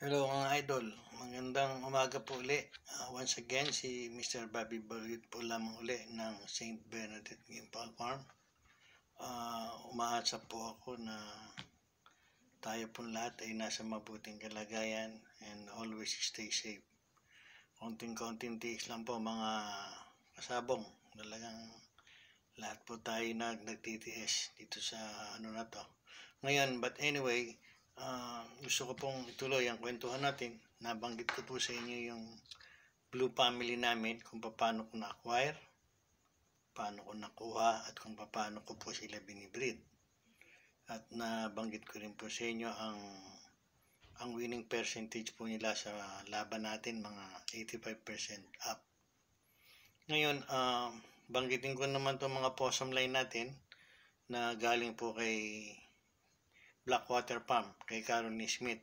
Hello mga idol, magandang umaga po uli. Uh, once again, si Mr. Bobby Balut po lamang uli ng St. Benedict Gimpal Farm. Uh, umaasa po ako na tayo po lahat ay nasa mabuting kalagayan and always stay safe. Konting-konting tiis lang po mga kasabong. Talagang lahat po tayo nag nagtitiis dito sa ano na to. Ngayon, but anyway, uh, gusto ko pong ituloy ang kwentuhan natin. Nabanggit ko po sa inyo yung blue family namin kung paano ko na-acquire, paano ko nakuha at kung paano ko po sila binibreed. At nabanggit ko rin po sa inyo ang ang winning percentage po nila sa laban natin mga 85% up. Ngayon, uh, banggitin ko naman itong mga possum line natin na galing po kay Blackwater Pump kay Carol ni e. Smith.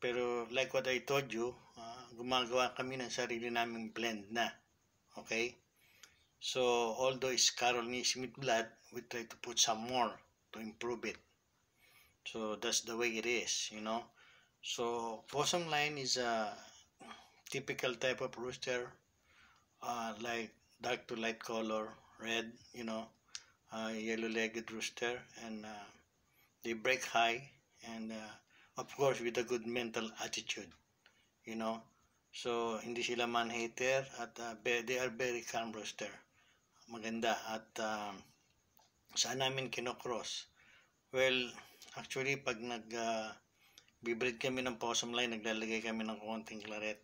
Pero like what I told you, uh, gumagawa kami ng sarili naming blend na. Okay? So, although it's Carol ni e. Smith blood, we try to put some more to improve it. So, that's the way it is, you know. So, possum line is a typical type of rooster, uh, like dark to light color, red, you know, uh, yellow-legged rooster, and uh, they break high and uh, of course with a good mental attitude you know so hindi sila man hater at uh, they are very calm roster maganda at uh, saan namin kinocross well actually pag nag uh, bibreed kami ng possum line naglalagay kami ng konting claret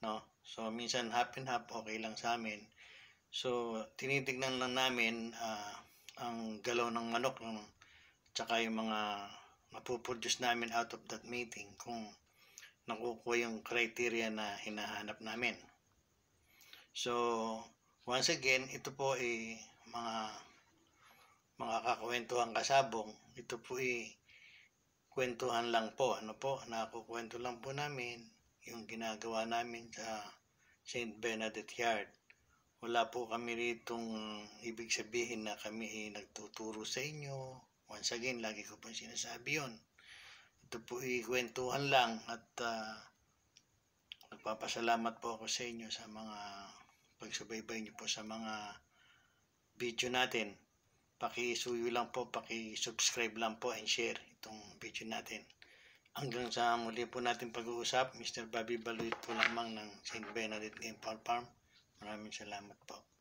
no so minsan half and half okay lang sa amin so tinitignan lang namin uh, ang galaw ng manok ng tsaka yung mga mapuproduce namin out of that meeting kung nakukuha yung criteria na hinahanap namin. So, once again, ito po ay mga mga kakwentuhan kasabong. Ito po ay kwentuhan lang po. Ano po? Nakukwento lang po namin yung ginagawa namin sa St. Benedict Yard. Wala po kami ritong ibig sabihin na kami ay nagtuturo sa inyo Once again, lagi ko pong sinasabi yun. Ito po ikwentuhan lang at uh, nagpapasalamat po ako sa inyo sa mga pagsubaybay niyo po sa mga video natin. Pakisuyo lang po, pakisubscribe lang po and share itong video natin. Hanggang sa muli po natin pag-uusap, Mr. Bobby Baluit po lamang ng St. Benedict Game Farm. Maraming salamat po.